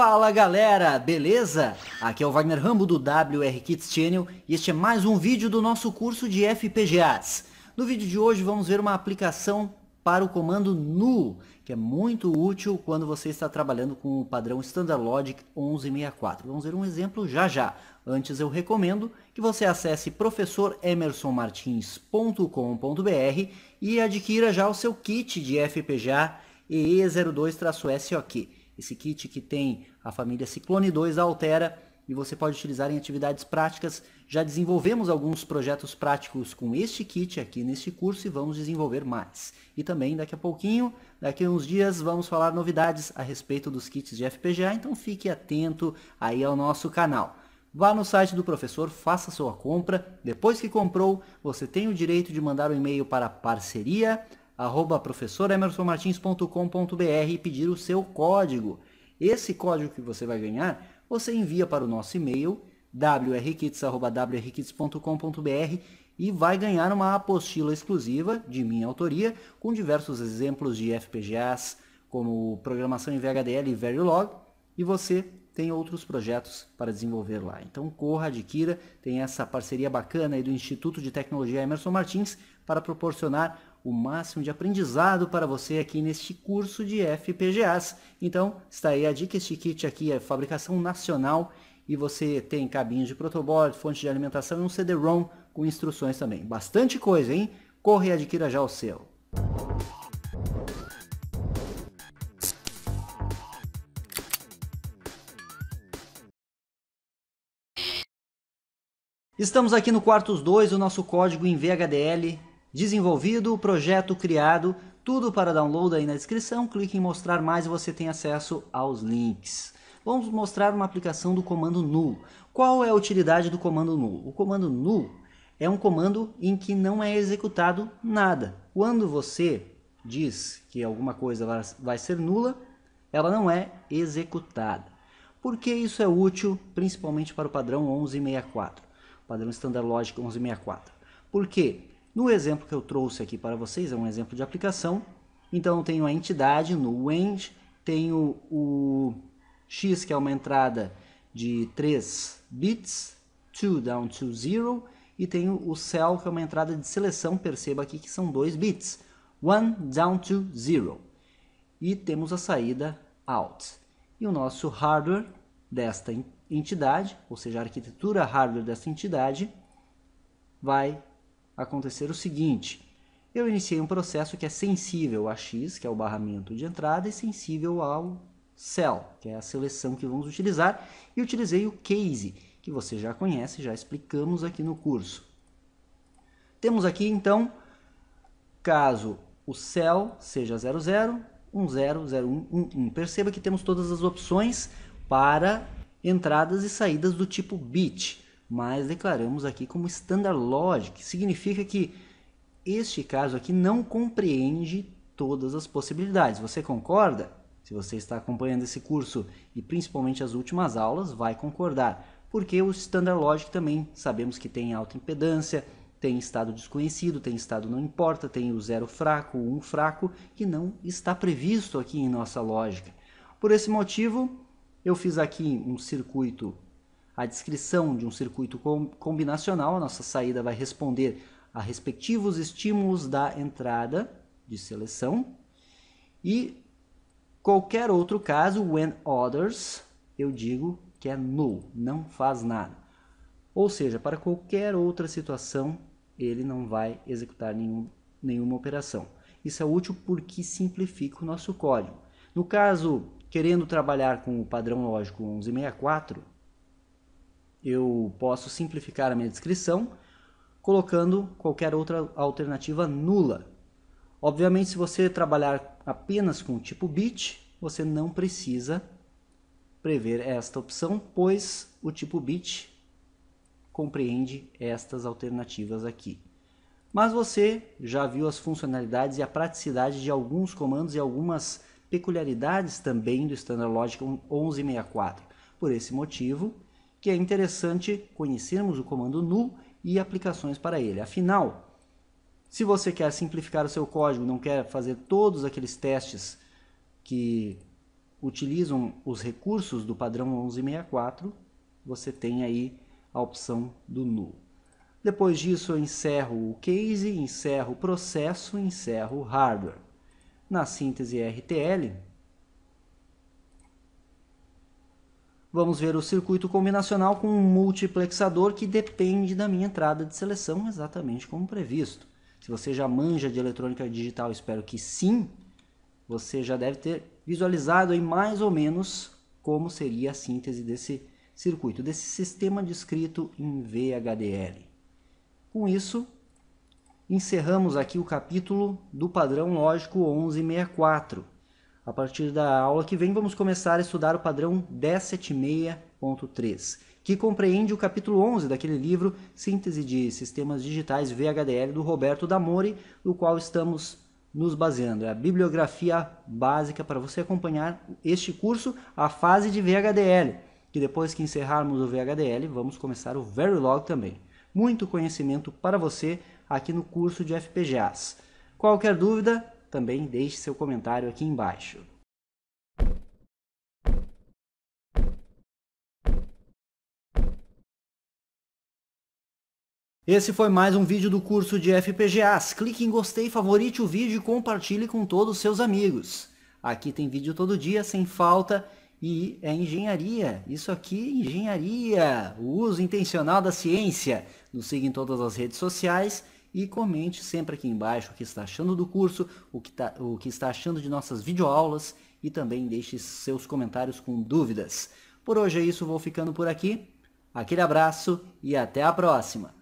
Fala galera, beleza? Aqui é o Wagner Rambo do WR Kids Channel e este é mais um vídeo do nosso curso de FPGAs. No vídeo de hoje vamos ver uma aplicação para o comando NU, que é muito útil quando você está trabalhando com o padrão Standard Logic 1164. Vamos ver um exemplo já já. Antes eu recomendo que você acesse professoremersonmartins.com.br e adquira já o seu kit de FPGA EE02-SOQ. Esse kit que tem a família Ciclone 2 da Altera e você pode utilizar em atividades práticas. Já desenvolvemos alguns projetos práticos com este kit aqui neste curso e vamos desenvolver mais. E também daqui a pouquinho, daqui a uns dias, vamos falar novidades a respeito dos kits de FPGA, então fique atento aí ao nosso canal. Vá no site do professor, faça sua compra. Depois que comprou, você tem o direito de mandar um e-mail para parceria arroba professoremersonmartins.com.br e pedir o seu código. Esse código que você vai ganhar, você envia para o nosso e-mail wrkits.wrkits.com.br e vai ganhar uma apostila exclusiva de minha autoria com diversos exemplos de FPGAs como programação em VHDL e Verilog e você tem outros projetos para desenvolver lá. Então corra, adquira, tem essa parceria bacana aí do Instituto de Tecnologia Emerson Martins para proporcionar o máximo de aprendizado para você aqui neste curso de FPGAs. Então, está aí a dica, este kit aqui é fabricação nacional e você tem cabinhos de protoboard, fonte de alimentação e um CD-ROM com instruções também. Bastante coisa, hein? Corre e adquira já o seu. Estamos aqui no Quartos 2, o nosso código em VHDL desenvolvido, projeto criado, tudo para download aí na descrição. Clique em mostrar mais e você tem acesso aos links. Vamos mostrar uma aplicação do comando null. Qual é a utilidade do comando null? O comando null é um comando em que não é executado nada. Quando você diz que alguma coisa vai ser nula, ela não é executada. Por que isso é útil, principalmente para o padrão 1164, padrão Standard Logic 1164? Porque no exemplo que eu trouxe aqui para vocês, é um exemplo de aplicação. Então, eu tenho a entidade no end, tenho o x, que é uma entrada de 3 bits, 2 down to 0, e tenho o cell, que é uma entrada de seleção, perceba aqui que são 2 bits, 1 down to 0. E temos a saída out. E o nosso hardware desta entidade, ou seja, a arquitetura hardware desta entidade, vai acontecer o seguinte. Eu iniciei um processo que é sensível a X, que é o barramento de entrada, e sensível ao cell, que é a seleção que vamos utilizar, e utilizei o case, que você já conhece, já explicamos aqui no curso. Temos aqui, então, caso o cell seja 00, 100111. Perceba que temos todas as opções para entradas e saídas do tipo bit mas declaramos aqui como standard logic, significa que este caso aqui não compreende todas as possibilidades. Você concorda? Se você está acompanhando esse curso e principalmente as últimas aulas, vai concordar, porque o standard logic também sabemos que tem alta impedância, tem estado desconhecido, tem estado não importa, tem o zero fraco, o um fraco, que não está previsto aqui em nossa lógica. Por esse motivo, eu fiz aqui um circuito a descrição de um circuito combinacional, a nossa saída vai responder a respectivos estímulos da entrada de seleção. E qualquer outro caso, when others, eu digo que é null, não faz nada. Ou seja, para qualquer outra situação, ele não vai executar nenhum, nenhuma operação. Isso é útil porque simplifica o nosso código. No caso, querendo trabalhar com o padrão lógico 1164, eu posso simplificar a minha descrição colocando qualquer outra alternativa nula. Obviamente, se você trabalhar apenas com o tipo bit, você não precisa prever esta opção, pois o tipo bit compreende estas alternativas aqui. Mas você já viu as funcionalidades e a praticidade de alguns comandos e algumas peculiaridades também do Standard Logic 1164. Por esse motivo, que é interessante conhecermos o comando null e aplicações para ele. Afinal, se você quer simplificar o seu código, não quer fazer todos aqueles testes que utilizam os recursos do padrão 1164, você tem aí a opção do null. Depois disso eu encerro o case, encerro o processo, encerro o hardware. Na síntese RTL, Vamos ver o circuito combinacional com um multiplexador que depende da minha entrada de seleção, exatamente como previsto. Se você já manja de eletrônica digital, espero que sim, você já deve ter visualizado aí mais ou menos como seria a síntese desse circuito, desse sistema descrito em VHDL. Com isso, encerramos aqui o capítulo do padrão lógico 1164. A partir da aula que vem, vamos começar a estudar o padrão 1076.3, que compreende o capítulo 11 daquele livro Síntese de Sistemas Digitais VHDL do Roberto Damori, no qual estamos nos baseando. É a bibliografia básica para você acompanhar este curso, a fase de VHDL, que depois que encerrarmos o VHDL, vamos começar o Verilog também. Muito conhecimento para você aqui no curso de FPGAs. Qualquer dúvida, também deixe seu comentário aqui embaixo. Esse foi mais um vídeo do curso de FPGAs. Clique em gostei, favorite o vídeo e compartilhe com todos os seus amigos. Aqui tem vídeo todo dia, sem falta, e é engenharia. Isso aqui é engenharia, o uso intencional da ciência. Nos siga em todas as redes sociais e comente sempre aqui embaixo o que está achando do curso, o que, tá, o que está achando de nossas videoaulas e também deixe seus comentários com dúvidas. Por hoje é isso, vou ficando por aqui. Aquele abraço e até a próxima!